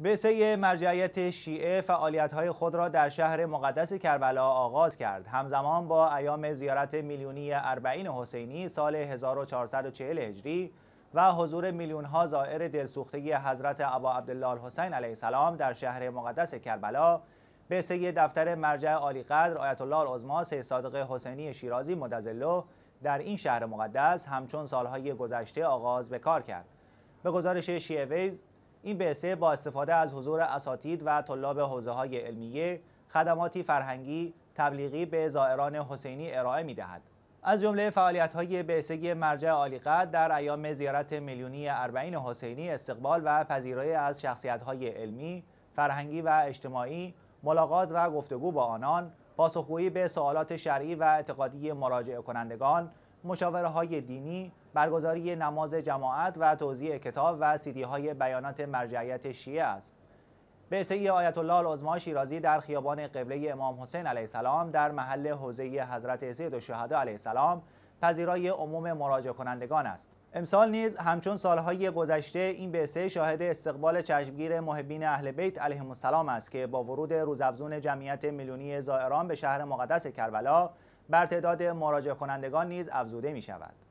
به مرجعیت شیعه فعالیت خود را در شهر مقدس کربلا آغاز کرد همزمان با ایام زیارت میلیونی اربعین حسینی سال 1440 هجری و حضور میلیون ها زائر دلسوختگی حضرت ابا عبدالله حسین علیه السلام در شهر مقدس کربلا به دفتر مرجع عالی قدر آیت الله العظما سید صادق حسینی شیرازی مدزلو در این شهر مقدس همچون سالهای گذشته آغاز به کار کرد به گزارش شیعه ویز این بعثه با استفاده از حضور اساتید و طلاب حوزه های علمیه، خدماتی فرهنگی، تبلیغی به زائران حسینی ارائه می دهد. از جمله فعالیت های بعثه مرجع عالیقدر در ایام زیارت میلیونی اربعین حسینی استقبال و پذیرایی از شخصیت های علمی، فرهنگی و اجتماعی، ملاقات و گفتگو با آنان، پاسخگویی به سوالات شرعی و اعتقادی مراجعه کنندگان مشاوره های دینی، برگزاری نماز جماعت و توضیح کتاب و سیدی های بیانات مرجعیت شیعه است. به آیت الله العظما شیرازی در خیابان قبله امام حسین علیه السلام در محل حوزه حضرت سید و شهدا علیه السلام پذیرای عموم مراجع کنندگان است. امسال نیز همچون سالهای گذشته این بعثه شاهد استقبال چشمگیر محبین اهل بیت علیه السلام است که با ورود روزافزون جمعیت میلیونی زائران به شهر مقدس کربلا بر تعداد مراجع کنندگان نیز افزوده می شود.